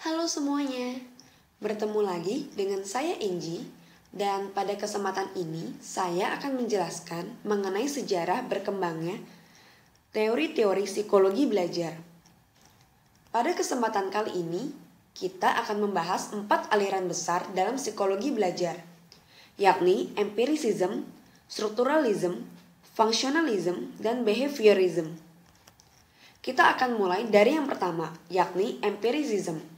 Halo semuanya, bertemu lagi dengan saya Inji dan pada kesempatan ini saya akan menjelaskan mengenai sejarah berkembangnya teori-teori psikologi belajar. Pada kesempatan kali ini, kita akan membahas empat aliran besar dalam psikologi belajar, yakni empiricism, strukturalism, functionalism, dan behaviorism. Kita akan mulai dari yang pertama, yakni empiricism.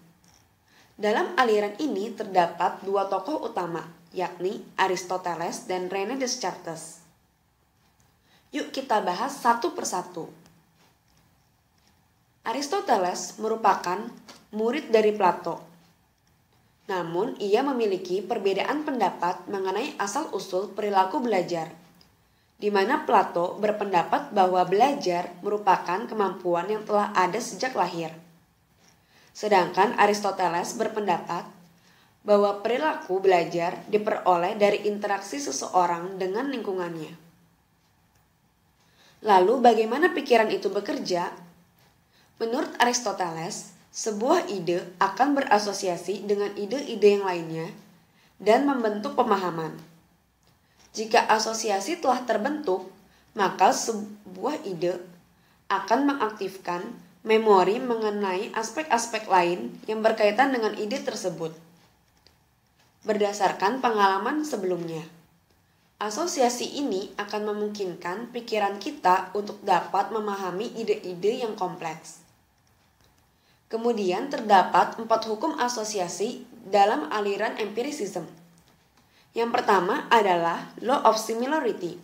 Dalam aliran ini terdapat dua tokoh utama, yakni Aristoteles dan René Descartes. Yuk kita bahas satu persatu. Aristoteles merupakan murid dari Plato. Namun, ia memiliki perbedaan pendapat mengenai asal-usul perilaku belajar, di mana Plato berpendapat bahwa belajar merupakan kemampuan yang telah ada sejak lahir. Sedangkan Aristoteles berpendapat bahwa perilaku belajar diperoleh dari interaksi seseorang dengan lingkungannya. Lalu bagaimana pikiran itu bekerja? Menurut Aristoteles, sebuah ide akan berasosiasi dengan ide-ide yang lainnya dan membentuk pemahaman. Jika asosiasi telah terbentuk, maka sebuah ide akan mengaktifkan memori mengenai aspek-aspek lain yang berkaitan dengan ide tersebut berdasarkan pengalaman sebelumnya. Asosiasi ini akan memungkinkan pikiran kita untuk dapat memahami ide-ide yang kompleks. Kemudian terdapat empat hukum asosiasi dalam aliran empirisism. Yang pertama adalah law of similarity.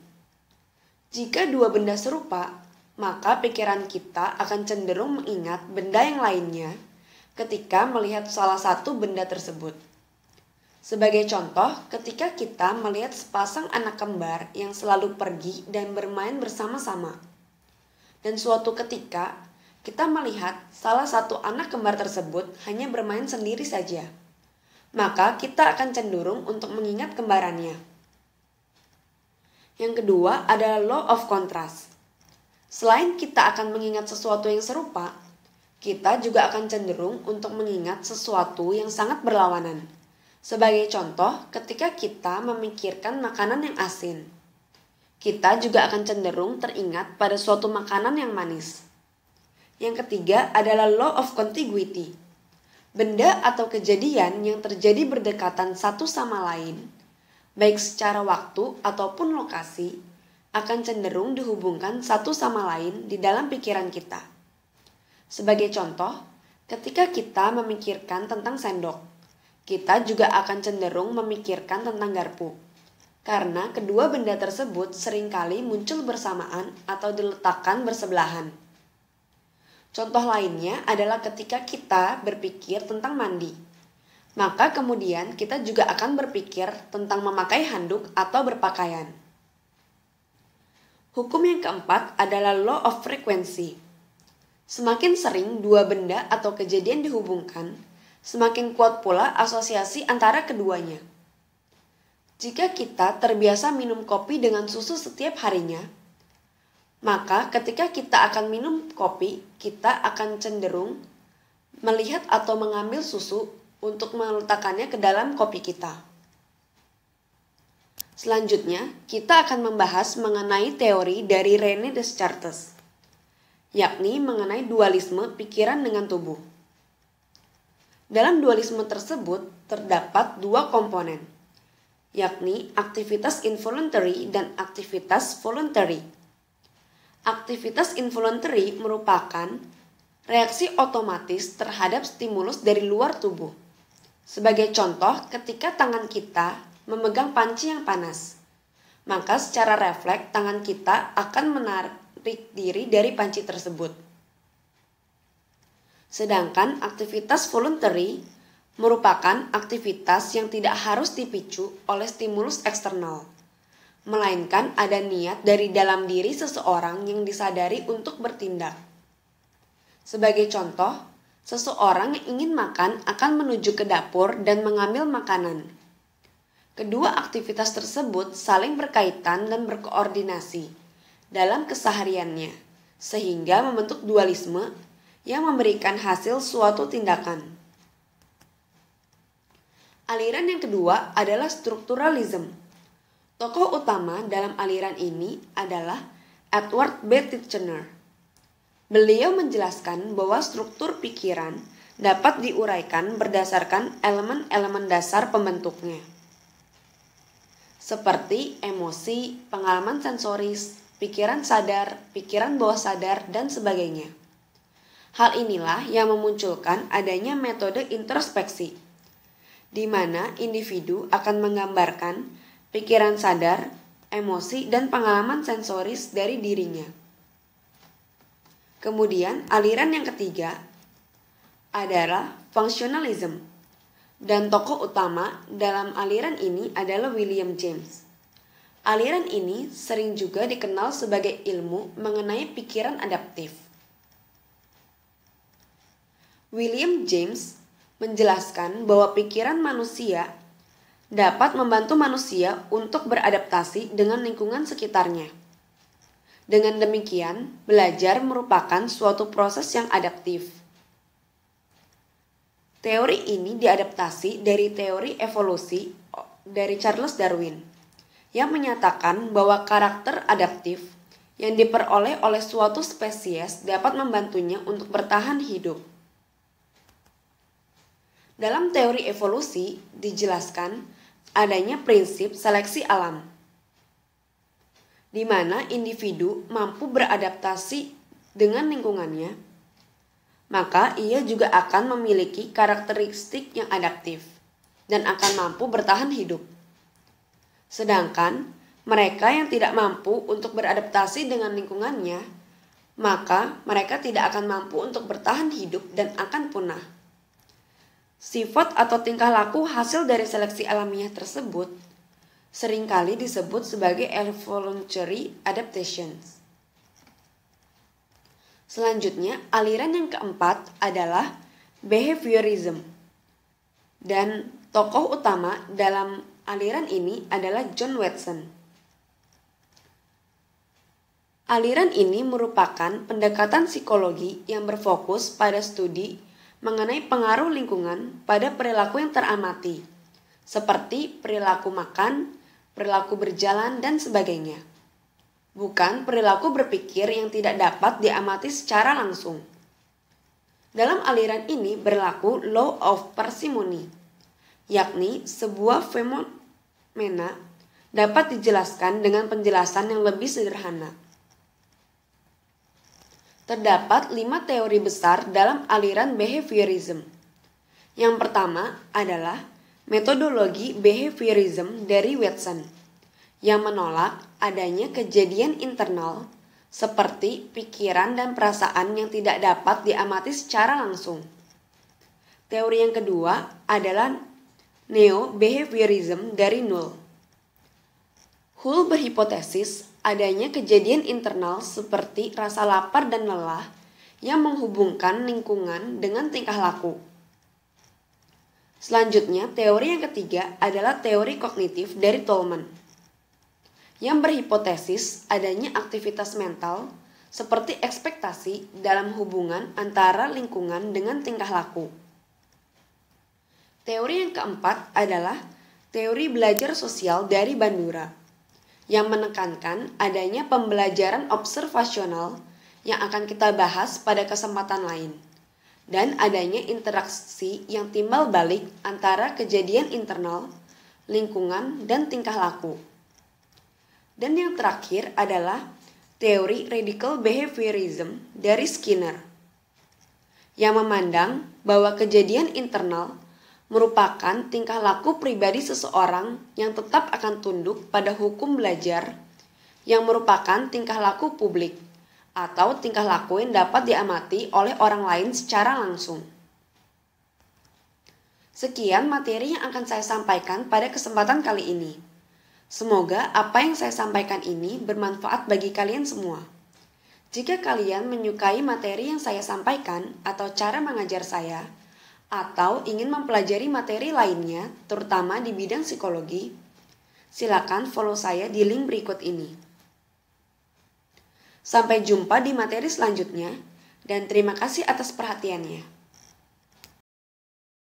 Jika dua benda serupa, maka pikiran kita akan cenderung mengingat benda yang lainnya ketika melihat salah satu benda tersebut. Sebagai contoh, ketika kita melihat sepasang anak kembar yang selalu pergi dan bermain bersama-sama, dan suatu ketika kita melihat salah satu anak kembar tersebut hanya bermain sendiri saja, maka kita akan cenderung untuk mengingat kembarannya. Yang kedua adalah law of contrast. Selain kita akan mengingat sesuatu yang serupa, kita juga akan cenderung untuk mengingat sesuatu yang sangat berlawanan. Sebagai contoh, ketika kita memikirkan makanan yang asin, kita juga akan cenderung teringat pada suatu makanan yang manis. Yang ketiga adalah law of contiguity. Benda atau kejadian yang terjadi berdekatan satu sama lain, baik secara waktu ataupun lokasi, akan cenderung dihubungkan satu sama lain di dalam pikiran kita. Sebagai contoh, ketika kita memikirkan tentang sendok, kita juga akan cenderung memikirkan tentang garpu. Karena kedua benda tersebut seringkali muncul bersamaan atau diletakkan bersebelahan. Contoh lainnya adalah ketika kita berpikir tentang mandi. Maka kemudian kita juga akan berpikir tentang memakai handuk atau berpakaian. Hukum yang keempat adalah law of frequency. Semakin sering dua benda atau kejadian dihubungkan, semakin kuat pula asosiasi antara keduanya. Jika kita terbiasa minum kopi dengan susu setiap harinya, maka ketika kita akan minum kopi, kita akan cenderung melihat atau mengambil susu untuk meletakkannya ke dalam kopi kita. Selanjutnya, kita akan membahas mengenai teori dari René Descartes, yakni mengenai dualisme pikiran dengan tubuh. Dalam dualisme tersebut terdapat dua komponen, yakni aktivitas involuntary dan aktivitas voluntary. Aktivitas involuntary merupakan reaksi otomatis terhadap stimulus dari luar tubuh. Sebagai contoh, ketika tangan kita memegang panci yang panas. Maka secara refleks tangan kita akan menarik diri dari panci tersebut. Sedangkan aktivitas voluntary merupakan aktivitas yang tidak harus dipicu oleh stimulus eksternal, melainkan ada niat dari dalam diri seseorang yang disadari untuk bertindak. Sebagai contoh, seseorang yang ingin makan akan menuju ke dapur dan mengambil makanan Kedua aktivitas tersebut saling berkaitan dan berkoordinasi dalam kesehariannya, sehingga membentuk dualisme yang memberikan hasil suatu tindakan. Aliran yang kedua adalah strukturalisme. Tokoh utama dalam aliran ini adalah Edward B. Titchener. Beliau menjelaskan bahwa struktur pikiran dapat diuraikan berdasarkan elemen-elemen dasar pembentuknya seperti emosi, pengalaman sensoris, pikiran sadar, pikiran bawah sadar, dan sebagainya. Hal inilah yang memunculkan adanya metode introspeksi, di mana individu akan menggambarkan pikiran sadar, emosi, dan pengalaman sensoris dari dirinya. Kemudian, aliran yang ketiga adalah functionalism. Dan tokoh utama dalam aliran ini adalah William James. Aliran ini sering juga dikenal sebagai ilmu mengenai pikiran adaptif. William James menjelaskan bahwa pikiran manusia dapat membantu manusia untuk beradaptasi dengan lingkungan sekitarnya. Dengan demikian, belajar merupakan suatu proses yang adaptif. Teori ini diadaptasi dari teori evolusi oh, dari Charles Darwin yang menyatakan bahwa karakter adaptif yang diperoleh oleh suatu spesies dapat membantunya untuk bertahan hidup. Dalam teori evolusi dijelaskan adanya prinsip seleksi alam di mana individu mampu beradaptasi dengan lingkungannya maka ia juga akan memiliki karakteristik yang adaptif dan akan mampu bertahan hidup. Sedangkan mereka yang tidak mampu untuk beradaptasi dengan lingkungannya, maka mereka tidak akan mampu untuk bertahan hidup dan akan punah. Sifat atau tingkah laku hasil dari seleksi alamiah tersebut seringkali disebut sebagai evolutionary adaptations. Selanjutnya, aliran yang keempat adalah behaviorism. Dan tokoh utama dalam aliran ini adalah John Watson. Aliran ini merupakan pendekatan psikologi yang berfokus pada studi mengenai pengaruh lingkungan pada perilaku yang teramati, seperti perilaku makan, perilaku berjalan, dan sebagainya bukan perilaku berpikir yang tidak dapat diamati secara langsung. Dalam aliran ini berlaku law of parsimony, yakni sebuah fenomena dapat dijelaskan dengan penjelasan yang lebih sederhana. Terdapat lima teori besar dalam aliran behaviorism. Yang pertama adalah metodologi behaviorism dari Watson yang menolak adanya kejadian internal seperti pikiran dan perasaan yang tidak dapat diamati secara langsung. Teori yang kedua adalah neo-behaviorism dari Null. Hull berhipotesis adanya kejadian internal seperti rasa lapar dan lelah yang menghubungkan lingkungan dengan tingkah laku. Selanjutnya, teori yang ketiga adalah teori kognitif dari Tolman yang berhipotesis adanya aktivitas mental seperti ekspektasi dalam hubungan antara lingkungan dengan tingkah laku. Teori yang keempat adalah teori belajar sosial dari Bandura yang menekankan adanya pembelajaran observasional yang akan kita bahas pada kesempatan lain dan adanya interaksi yang timbal balik antara kejadian internal, lingkungan, dan tingkah laku. Dan yang terakhir adalah teori radical behaviorism dari Skinner yang memandang bahwa kejadian internal merupakan tingkah laku pribadi seseorang yang tetap akan tunduk pada hukum belajar yang merupakan tingkah laku publik atau tingkah laku yang dapat diamati oleh orang lain secara langsung. Sekian materi yang akan saya sampaikan pada kesempatan kali ini. Semoga apa yang saya sampaikan ini bermanfaat bagi kalian semua. Jika kalian menyukai materi yang saya sampaikan atau cara mengajar saya, atau ingin mempelajari materi lainnya, terutama di bidang psikologi, silakan follow saya di link berikut ini. Sampai jumpa di materi selanjutnya, dan terima kasih atas perhatiannya.